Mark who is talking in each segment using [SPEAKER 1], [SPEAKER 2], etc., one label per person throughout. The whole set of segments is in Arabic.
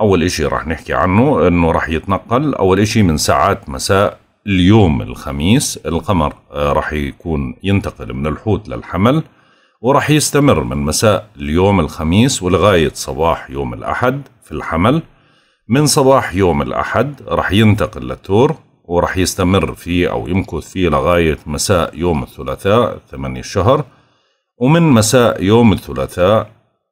[SPEAKER 1] اول اشي رح نحكي عنه انه رح يتنقل اول اشي من ساعات مساء اليوم الخميس القمر آه، رح يكون ينتقل من الحوت للحمل ورح يستمر من مساء اليوم الخميس ولغاية صباح يوم الأحد في الحمل من صباح يوم الأحد رح ينتقل للثور ورح يستمر فيه أو يمكث فيه لغاية مساء يوم الثلاثاء ثمانية الشهر ومن مساء يوم الثلاثاء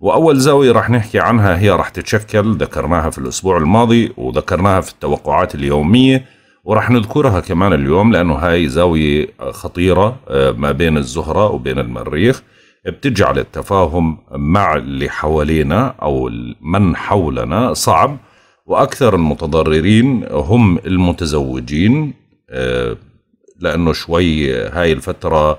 [SPEAKER 1] وأول زاوية رح نحكي عنها هي رح تتشكل ذكرناها في الأسبوع الماضي وذكرناها في التوقعات اليومية ورح نذكرها كمان اليوم لأنه هاي زاوية آه، خطيرة آه، ما بين الزهرة وبين المريخ بتجعل التفاهم مع اللي حوالينا أو من حولنا صعب وأكثر المتضررين هم المتزوجين آه، لأنه شوي هاي الفترة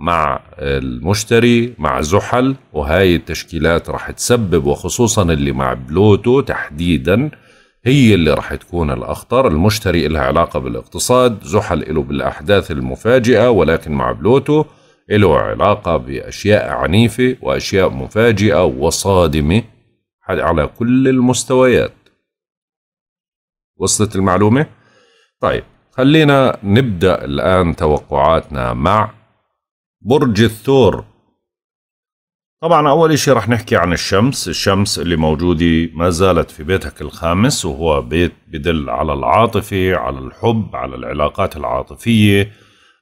[SPEAKER 1] مع المشتري مع زحل وهاي التشكيلات راح تسبب وخصوصا اللي مع بلوتو تحديدا هي اللي راح تكون الأخطر المشتري إلها علاقة بالاقتصاد زحل إله بالأحداث المفاجئة ولكن مع بلوتو إله علاقة بأشياء عنيفة وأشياء مفاجئة وصادمة على كل المستويات وصلت المعلومة؟ طيب خلينا نبدأ الآن توقعاتنا مع برج الثور طبعا أول إشي رح نحكي عن الشمس الشمس اللي موجودة ما زالت في بيتك الخامس وهو بيت بدل على العاطفة على الحب على العلاقات العاطفية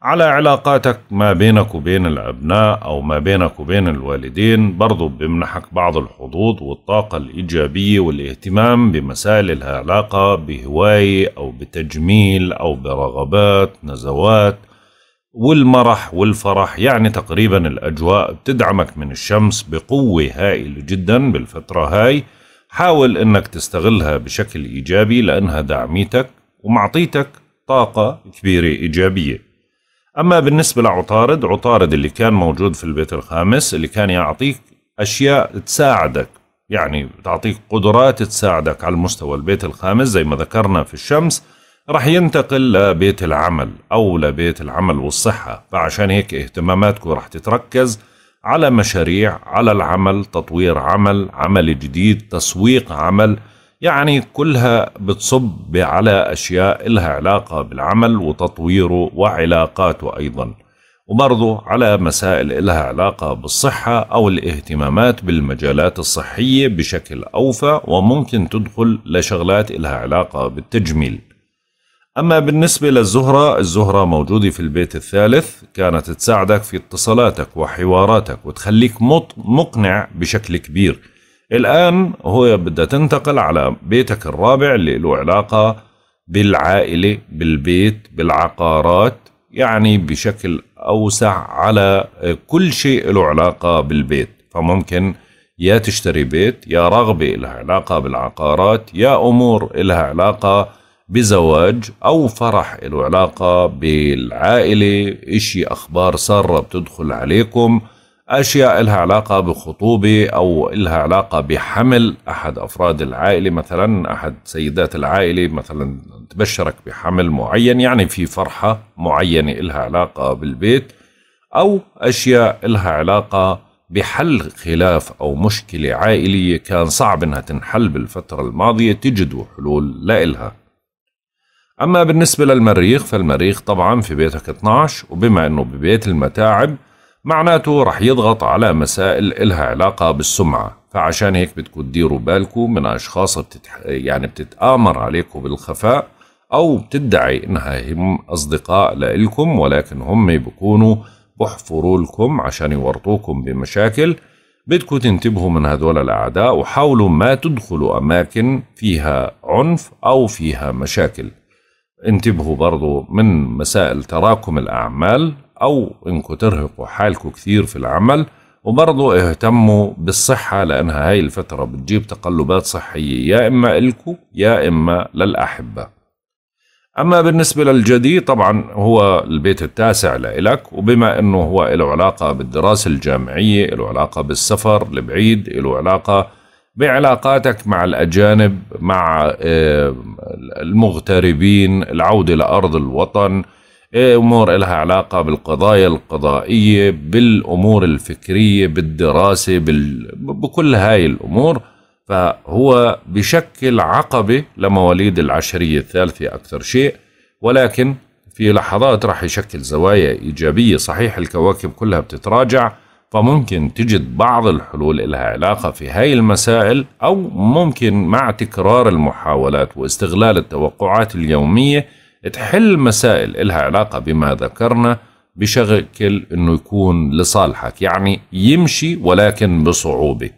[SPEAKER 1] على علاقاتك ما بينك وبين الأبناء أو ما بينك وبين الوالدين برضو بمنحك بعض الحظوظ والطاقة الإيجابية والاهتمام بمسائل العلاقة بهواية أو بتجميل أو برغبات نزوات والمرح والفرح يعني تقريبا الأجواء بتدعمك من الشمس بقوة هائلة جدا بالفترة هاي حاول انك تستغلها بشكل ايجابي لانها دعميتك ومعطيتك طاقة كبيرة ايجابية اما بالنسبة لعطارد عطارد اللي كان موجود في البيت الخامس اللي كان يعطيك اشياء تساعدك يعني تعطيك قدرات تساعدك على المستوى البيت الخامس زي ما ذكرنا في الشمس راح ينتقل لبيت العمل أو لبيت العمل والصحة فعشان هيك اهتماماتكم راح تتركز على مشاريع على العمل تطوير عمل عمل جديد تسويق عمل يعني كلها بتصب على أشياء لها علاقة بالعمل وتطويره وعلاقاته أيضا وبرضو على مسائل لها علاقة بالصحة أو الاهتمامات بالمجالات الصحية بشكل أوفى وممكن تدخل لشغلات لها علاقة بالتجميل أما بالنسبة للزهرة الزهرة موجودة في البيت الثالث كانت تساعدك في اتصالاتك وحواراتك وتخليك مقنع بشكل كبير الآن هو بدها تنتقل على بيتك الرابع اللي له علاقة بالعائلة بالبيت بالعقارات يعني بشكل أوسع على كل شيء له علاقة بالبيت فممكن يا تشتري بيت يا رغبة لها علاقة بالعقارات يا أمور لها علاقة بزواج أو فرح له علاقة بالعائلة إشي أخبار سارة بتدخل عليكم أشياء لها علاقة بخطوبة أو لها علاقة بحمل أحد أفراد العائلة مثلا أحد سيدات العائلة مثلا تبشرك بحمل معين يعني في فرحة معينة لها علاقة بالبيت أو أشياء لها علاقة بحل خلاف أو مشكلة عائلية كان صعب أنها تنحل بالفترة الماضية تجدوا حلول لإلها أما بالنسبة للمريخ فالمريخ طبعا في بيتك 12 وبما أنه ببيت المتاعب معناته رح يضغط على مسائل إلها علاقة بالسمعة فعشان هيك بتكون تديروا بالكم من أشخاص بتتح... يعني بتتآمر عليكم بالخفاء أو بتدعي إنها هم أصدقاء لإلكم ولكن هم بكونوا بحفروا لكم عشان يورطوكم بمشاكل بدكم تنتبهوا من هذول الأعداء وحاولوا ما تدخلوا أماكن فيها عنف أو فيها مشاكل انتبهوا برضو من مسائل تراكم الأعمال أو إنكم ترهقوا حالكم كثير في العمل وبرضو اهتموا بالصحة لأنها هاي الفترة بتجيب تقلبات صحية يا إما إلكو يا إما للأحبة أما بالنسبة للجدي طبعا هو البيت التاسع لإلك وبما أنه هو له علاقة بالدراسة الجامعية له علاقة بالسفر البعيد له علاقة بعلاقاتك مع الأجانب مع آه، المغتربين العودة لأرض الوطن آه، أمور إلها علاقة بالقضايا القضائية بالأمور الفكرية بالدراسة بال... بكل هاي الأمور فهو بشكل عقبة لمواليد العشرية الثالثة أكثر شيء ولكن في لحظات راح يشكل زوايا إيجابية صحيح الكواكب كلها بتتراجع فممكن تجد بعض الحلول إلها علاقة في هاي المسائل أو ممكن مع تكرار المحاولات واستغلال التوقعات اليومية تحل مسائل إلها علاقة بما ذكرنا بشكل أنه يكون لصالحك يعني يمشي ولكن بصعوبة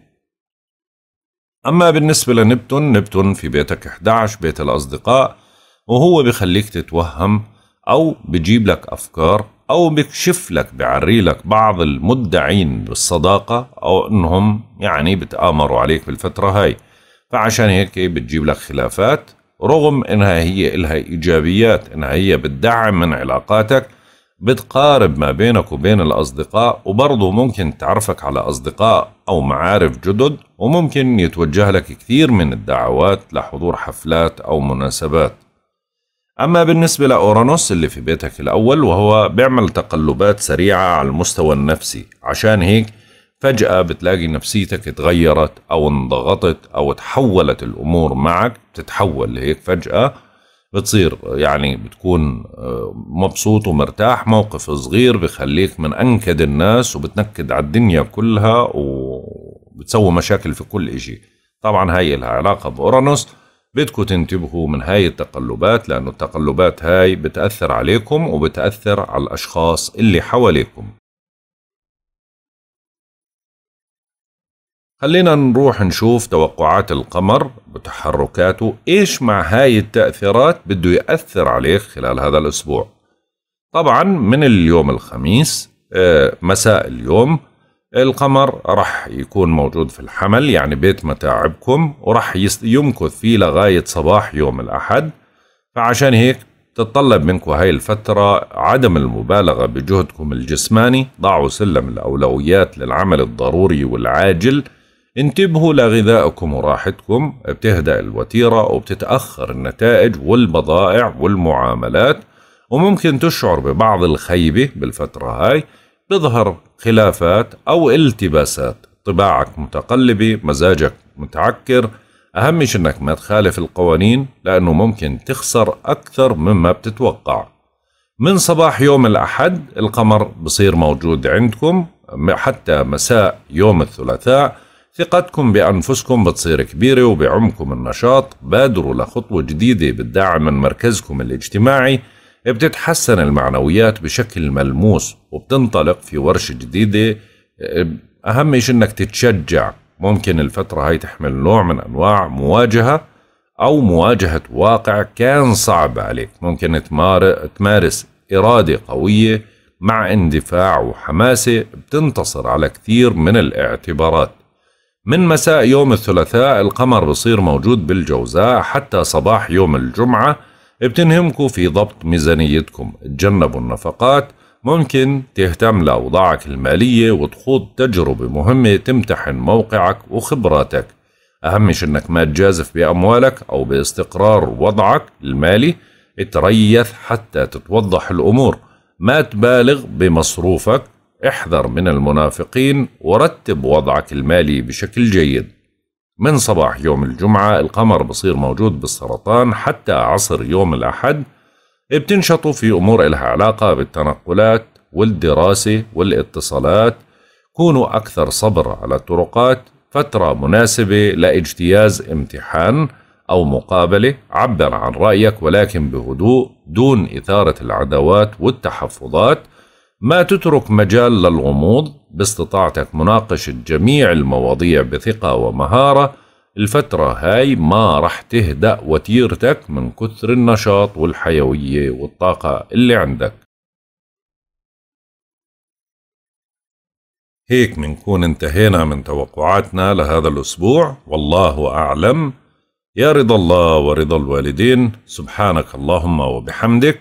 [SPEAKER 1] أما بالنسبة لنبتون نبتون في بيتك 11 بيت الأصدقاء وهو بخليك تتوهم أو بجيب لك أفكار أو بكشف لك بعري لك بعض المدعين بالصداقة أو أنهم يعني بتآمروا عليك بالفترة هاي فعشان هيك بتجيب لك خلافات رغم أنها هي إلها إيجابيات أنها هي بتدعم من علاقاتك بتقارب ما بينك وبين الأصدقاء وبرضه ممكن تعرفك على أصدقاء أو معارف جدد وممكن يتوجه لك كثير من الدعوات لحضور حفلات أو مناسبات أما بالنسبة لأورانوس اللي في بيتك الأول وهو بيعمل تقلبات سريعة على المستوى النفسي عشان هيك فجأة بتلاقي نفسيتك اتغيرت أو انضغطت أو تحولت الأمور معك بتتحول هيك فجأة بتصير يعني بتكون آه، مبسوط ومرتاح موقف صغير بخليك من أنكد الناس وبتنكد على الدنيا كلها وبتسوي مشاكل في كل إشي طبعا هاي لها علاقة بأورانوس بدكم تنتبهوا من هاي التقلبات لأنه التقلبات هاي بتأثر عليكم وبتأثر على الأشخاص اللي حواليكم خلينا نروح نشوف توقعات القمر وتحركاته ايش مع هاي التأثيرات بده يأثر عليه خلال هذا الأسبوع طبعا من اليوم الخميس آه، مساء اليوم القمر رح يكون موجود في الحمل يعني بيت متاعبكم ورح يمكث فيه لغاية صباح يوم الأحد فعشان هيك تتطلب منكم هاي الفترة عدم المبالغة بجهدكم الجسماني ضعوا سلم الأولويات للعمل الضروري والعاجل انتبهوا لغذائكم وراحتكم بتهدأ الوتيرة وبتتأخر النتائج والبضائع والمعاملات وممكن تشعر ببعض الخيبة بالفترة هاي بظهر خلافات أو التباسات طباعك متقلبة مزاجك متعكر أهم شيء أنك ما تخالف القوانين لأنه ممكن تخسر أكثر مما بتتوقع من صباح يوم الأحد القمر بصير موجود عندكم حتى مساء يوم الثلاثاء ثقتكم بأنفسكم بتصير كبيرة وبعمكم النشاط بادروا لخطوة جديدة بالدعم من مركزكم الاجتماعي بتتحسن المعنويات بشكل ملموس وبتنطلق في ورشة جديدة أهم شيء إنك تتشجع ممكن الفترة هاي تحمل نوع من أنواع مواجهة أو مواجهة واقع كان صعب عليك ممكن تمارس إرادة قوية مع اندفاع وحماسة بتنتصر على كثير من الاعتبارات من مساء يوم الثلاثاء القمر بصير موجود بالجوزاء حتى صباح يوم الجمعة بتنهمكوا في ضبط ميزانيتكم تجنبوا النفقات ممكن تهتم لأوضاعك المالية وتخوض تجربة مهمة تمتحن موقعك وخبراتك أهم شي إنك ما تجازف بأموالك أو باستقرار وضعك المالي تريث حتى تتوضح الأمور ما تبالغ بمصروفك احذر من المنافقين ورتب وضعك المالي بشكل جيد من صباح يوم الجمعة القمر بصير موجود بالسرطان حتى عصر يوم الأحد بتنشطوا في أمور إلها علاقة بالتنقلات والدراسة والاتصالات كونوا أكثر صبر على الطرقات فترة مناسبة لاجتياز امتحان أو مقابلة عبر عن رأيك ولكن بهدوء دون إثارة العداوات والتحفظات ما تترك مجال للغموض باستطاعتك مناقشة جميع المواضيع بثقة ومهارة الفترة هاي ما رح تهدأ وتيرتك من كثر النشاط والحيوية والطاقة اللي عندك هيك منكون انتهينا من توقعاتنا لهذا الأسبوع والله أعلم يا رضا الله ورضا الوالدين سبحانك اللهم وبحمدك